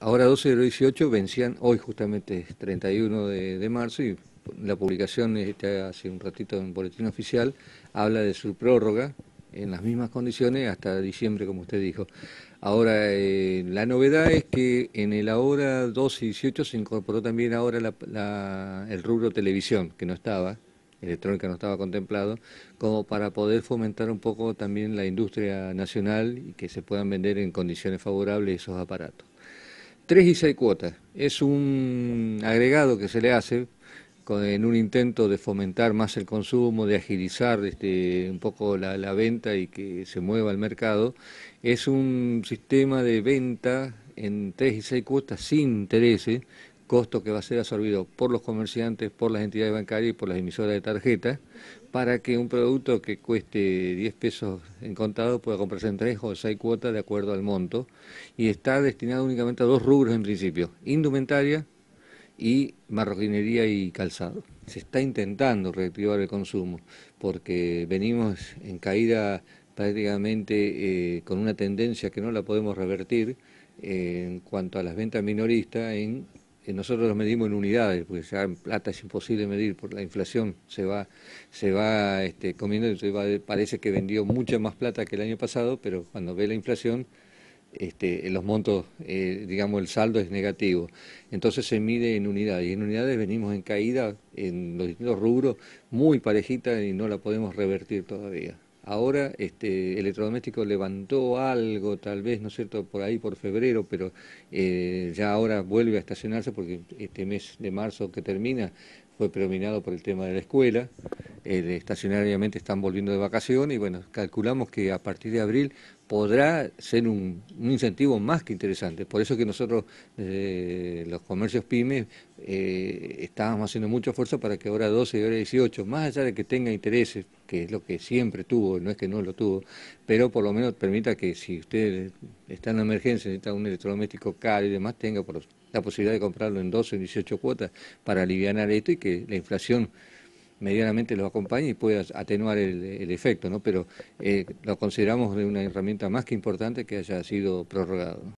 ahora 12 vencían, hoy justamente 31 de, marzo, y la publicación este, hace un ratito en Boletín Oficial habla de su prórroga en las mismas condiciones hasta diciembre, como usted dijo. Ahora, eh, la novedad es que en el ahora 12:18 se incorporó también ahora el rubro televisión, que no estaba, electrónica no estaba contemplado, como para poder fomentar un poco también la industria nacional y que se puedan vender en condiciones favorables esos aparatos. 3 y seis cuotas. Es un agregado que se le hace con, en un intento de fomentar más el consumo, de agilizar este, un poco la, venta y que se mueva el mercado. Es un sistema de venta en tres y seis cuotas sin intereses costo que va a ser absorbido por los comerciantes, por las entidades bancarias y por las emisoras de tarjetas, para que un producto que cueste 10 pesos en contado pueda comprarse en 3 o 6 cuotas de acuerdo al monto, y está destinado únicamente a dos rubros en principio, indumentaria y marroquinería y calzado. Se está intentando reactivar el consumo, porque venimos en caída prácticamente eh, con una tendencia que no la podemos revertir eh, en cuanto a las ventas minoristas en nosotros los medimos en unidades, porque ya en plata es imposible medir, por la inflación se va, se va este, comiendo, entonces parece que vendió mucha más plata que el año pasado, pero cuando ve la inflación, este, los montos, eh, digamos, el saldo es negativo. Entonces se mide en unidades, y en unidades venimos en caída en los distintos rubros, muy parejita y no la podemos revertir todavía. Ahora este, electrodoméstico levantó algo, tal vez, ¿no es cierto?, por ahí por febrero, pero eh, ya ahora vuelve a estacionarse porque este mes de marzo que termina fue predominado por el tema de la escuela. estacionariamente están volviendo de vacaciones y bueno, calculamos que a partir de abril podrá ser un, incentivo más que interesante. Por eso que nosotros, eh, los comercios pymes, eh, estábamos haciendo mucho esfuerzo para que ahora 12 y ahora 18, más allá de que tenga intereses, que es lo que siempre tuvo, no es que no lo tuvo, pero por lo menos permita que si usted está en emergencia, necesita un electrodoméstico caro y demás, tenga la posibilidad de comprarlo en 12 o 18 cuotas para aliviar esto y que la inflación medianamente lo acompañe y pueda atenuar el, efecto, ¿no? pero eh, lo consideramos una herramienta más que importante que haya sido prorrogado.